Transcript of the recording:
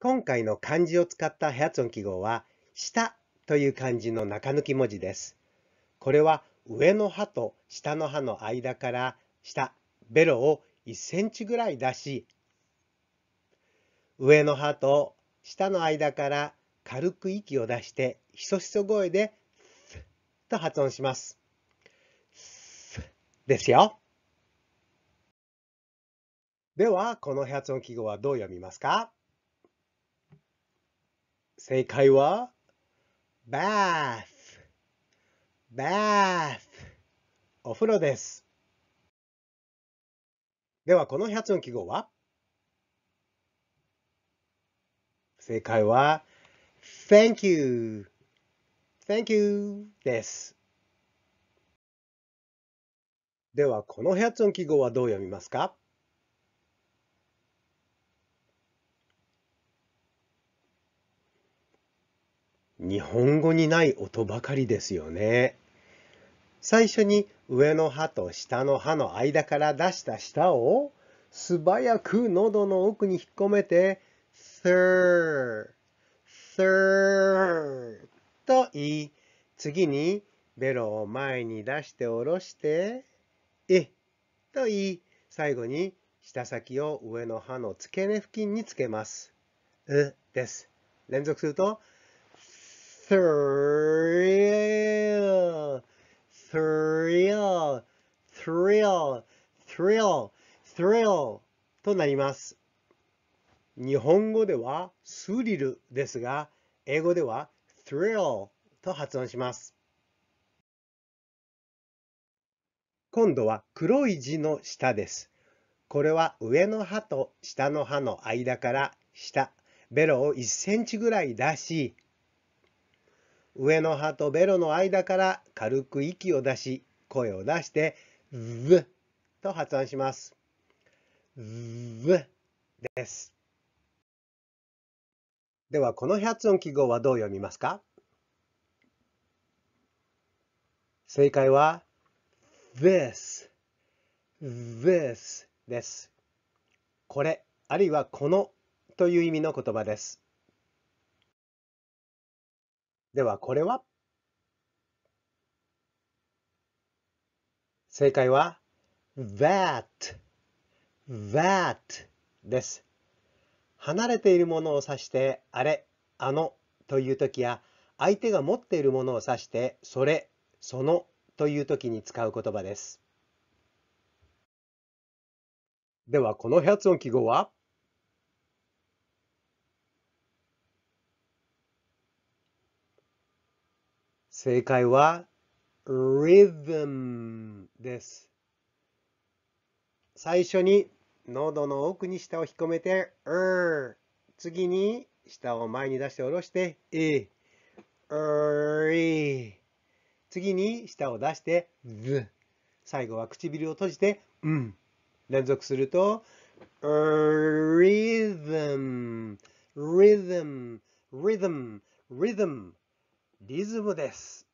今回の漢字を使ったヘアツン記号は、下という漢字の中抜き文字です。これは上の歯と下の歯の間から下、ベロを1センチぐらい出し、上の歯と下の間から軽く息を出して、ひそひそ声で、スと発音します。ですよ。では、このヘアツ音記号はどう読みますか正解は bath bath お風呂です。ではこの2つの記号は正解は Thank you Thank you です。ではこの2つの記号はどう読みますか日本語にない音ばかりですよね。最初に上の歯と下の歯の間から出した舌を素早く喉の奥に引っ込めてスー」ス s と言い、次にベロを前に出して下ろして、えと言い、最後に舌先を上の歯の付け根付近につけます。うです。連続すると、thrill, thrill, thrill, thrill, thrill となります。日本語ではスリルですが、英語では thrill と発音します。今度は黒い字の下です。これは上の歯と下の歯の間から下、ベロを1センチぐらい出し、上の歯とベロの間から軽く息を出し、声を出して、ずと発音します。ずです。では、この発音記号はどう読みますか正解は、this, this です。これ、あるいはこのという意味の言葉です。ではこれは正解は that that です。離れているものを指してあれ、あのという時や相手が持っているものを指してそれ、そのという時に使う言葉です。ではこの発音記号は正解はリズムです。最初に喉の奥に舌を引っ込めてう r 次に舌を前に出して下ろして e ー r 次に舌を出してず。最後は唇を閉じてうん連続すると r ー、リズム、リ r ム、リズム、リ r ム。r リズムです。